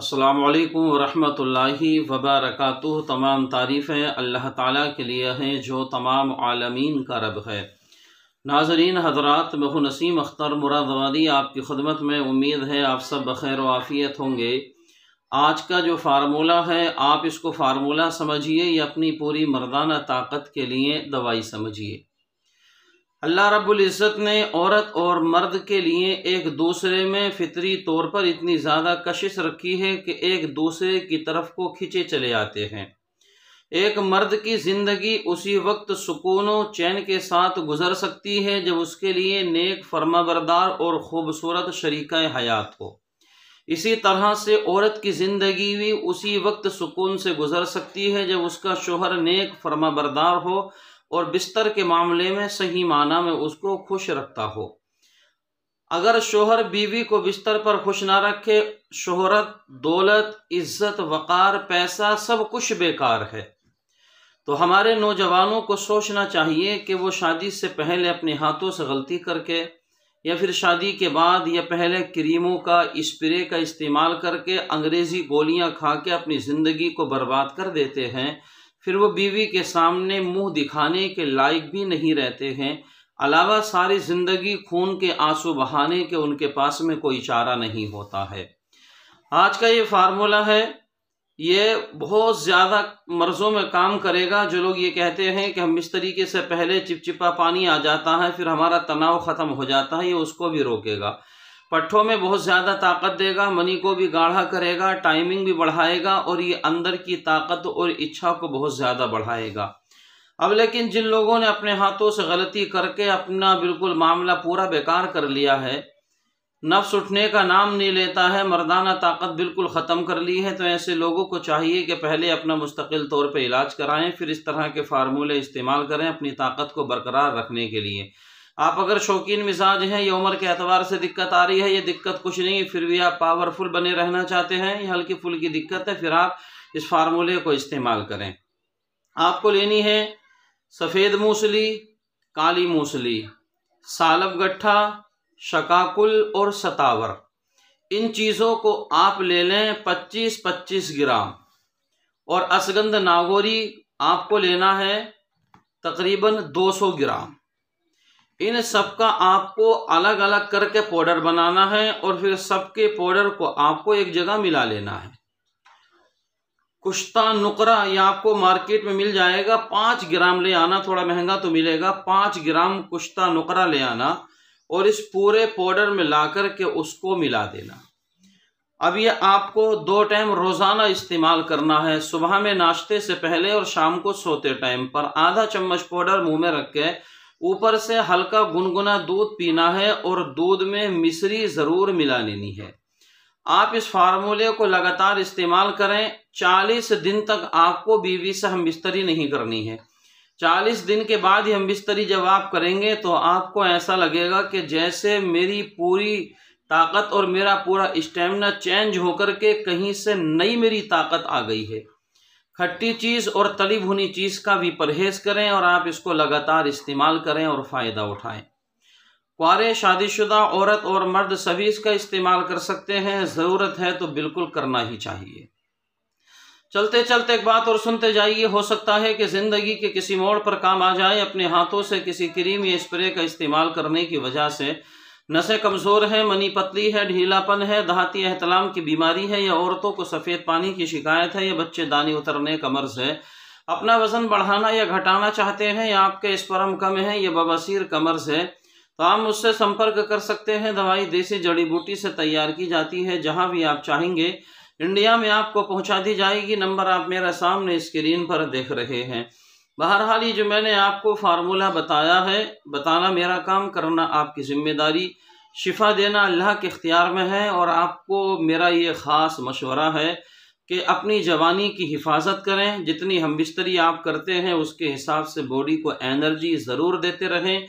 अस्सलाम वालेकुम रहमतुल्लाहि वबरकatuह तमाम तारीफ़ें अल्लाह ताला के लिए हैं जो तमाम आलमीन का रब है नाजरीन हजरात बहु नसीम अख्तर मुरादवादी आपकी खदमत में उम्मीद है आप सब बखैर वाफ़ियत होंगे आज का जो फार्मूला है आप इसको फार्मूला समझिए या अपनी पूरी मर्दाना ताकत के लिए दवाई समझिए अल्लाह रब्बुल इज़्ज़त ने औरत और मर्द के लिए एक दूसरे में फितरी तौर पर इतनी ज़्यादा कशिश रखी है कि एक दूसरे की तरफ को खिंचे चले आते हैं एक मर्द की ज़िंदगी उसी वक्त सुकून और चैन के साथ गुजर सकती है जब उसके लिए नेक फर्माबरदार और ख़ूबसूरत शरीक हयात हो इसी तरह से औरत की ज़िंदगी भी उसी वक्त सुकून से गुजर सकती है जब उसका शोहर नेक फर्माबरदार हो और बिस्तर के मामले में सही माना में उसको खुश रखता हो अगर शोहर बीवी को बिस्तर पर खुश ना रखे शोहरत दौलत इज्जत वक़ार पैसा सब कुछ बेकार है तो हमारे नौजवानों को सोचना चाहिए कि वो शादी से पहले अपने हाथों से गलती करके या फिर शादी के बाद या पहले क्रीमों का स्प्रे का इस्तेमाल करके अंग्रेज़ी गोलियां खा के अपनी ज़िंदगी को बर्बाद कर देते हैं फिर वो बीवी के सामने मुंह दिखाने के लायक भी नहीं रहते हैं अलावा सारी ज़िंदगी खून के आंसू बहाने के उनके पास में कोई इशारा नहीं होता है आज का ये फार्मूला है ये बहुत ज़्यादा मर्ज़ों में काम करेगा जो लोग ये कहते हैं कि हम इस तरीके से पहले चिपचिपा पानी आ जाता है फिर हमारा तनाव ख़त्म हो जाता है ये उसको भी रोकेगा पट्ठों में बहुत ज़्यादा ताकत देगा मनी को भी गाढ़ा करेगा टाइमिंग भी बढ़ाएगा और ये अंदर की ताकत और इच्छा को बहुत ज़्यादा बढ़ाएगा अब लेकिन जिन लोगों ने अपने हाथों से गलती करके अपना बिल्कुल मामला पूरा बेकार कर लिया है नफ्स उठने का नाम नहीं लेता है मर्दाना ताकत बिल्कुल ख़त्म कर ली है तो ऐसे लोगों को चाहिए कि पहले अपना मुस्तकिल तौर पर इलाज कराएँ फिर इस तरह के फार्मूले इस्तेमाल करें अपनी ताकत को बरकरार रखने के लिए आप अगर शौकीन मिजाज हैं या उम्र के एतवार से दिक्कत आ रही है ये दिक्कत कुछ नहीं फिर भी आप पावरफुल बने रहना चाहते हैं ये हल्की फुल्की दिक्कत है फिर आप इस फार्मूले को इस्तेमाल करें आपको लेनी है सफ़ेद मूसली काली मूसली सालब गट्ठा शकाकुल और सतावर इन चीज़ों को आप ले लें 25-25 ग्राम और असगंध नागोरी आपको लेना है तकरीबन 200 ग्राम इन सब का आपको अलग अलग करके पाउडर बनाना है और फिर सबके पाउडर को आपको एक जगह मिला लेना है कुश्ता नुकरा ये आपको मार्केट में मिल जाएगा पाँच ग्राम ले आना थोड़ा महंगा तो मिलेगा पाँच ग्राम कुश्ता नुकरा ले आना और इस पूरे पाउडर में ला कर के उसको मिला देना अब ये आपको दो टाइम रोज़ाना इस्तेमाल करना है सुबह में नाश्ते से पहले और शाम को सोते टाइम पर आधा चम्मच पाउडर मुंह में रख के ऊपर से हल्का गुनगुना दूध पीना है और दूध में मिश्री ज़रूर मिला लेनी है आप इस फार्मूले को लगातार इस्तेमाल करें 40 दिन तक आपको बीवी से हम बिस्तरी नहीं करनी है 40 दिन के बाद ही हम बिस्तरी जब आप करेंगे तो आपको ऐसा लगेगा कि जैसे मेरी पूरी ताकत और मेरा पूरा स्टेमिना चेंज होकर के कहीं से नई मेरी ताकत आ गई है खट्टी चीज़ और तली भुनी चीज़ का भी परहेज़ करें और आप इसको लगातार इस्तेमाल करें और फ़ायदा उठाएं कुरे शादीशुदा औरत और मर्द सभी इसका इस्तेमाल कर सकते हैं ज़रूरत है तो बिल्कुल करना ही चाहिए चलते चलते एक बात और सुनते जाइए हो सकता है कि ज़िंदगी के किसी मोड़ पर काम आ जाए अपने हाथों से किसी क्रीम या स्प्रे का इस्तेमाल करने की वजह से नशे कमज़ोर है मनी पतली है ढीलापन है दहाती एहतलाम की बीमारी है या औरतों को सफ़ेद पानी की शिकायत है या बच्चे दानी उतरने का मर्ज़ है अपना वज़न बढ़ाना या घटाना चाहते हैं या आपके स्पर्म कम है या बबसर का मर्ज़ है तो आप मुझसे संपर्क कर सकते हैं दवाई देसी जड़ी बूटी से तैयार की जाती है जहाँ भी आप चाहेंगे इंडिया में आपको पहुँचा दी जाएगी नंबर आप मेरा सामने स्क्रीन पर देख रहे हैं बहरहाल ये जो मैंने आपको फार्मूला बताया है बताना मेरा काम करना आपकी ज़िम्मेदारी शिफा देना अल्लाह के अख्तियार में है और आपको मेरा ये ख़ास मशवरा है कि अपनी जवानी की हिफाजत करें जितनी हम बिस्तरी आप करते हैं उसके हिसाब से बॉडी को एनर्जी ज़रूर देते रहें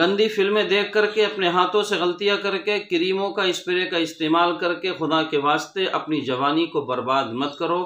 गंदी फिल्में देख करके अपने हाथों से गलतियां करके क्रीमों का स्प्रे का इस्तेमाल करके खुदा के वास्ते अपनी जवानी को बर्बाद मत करो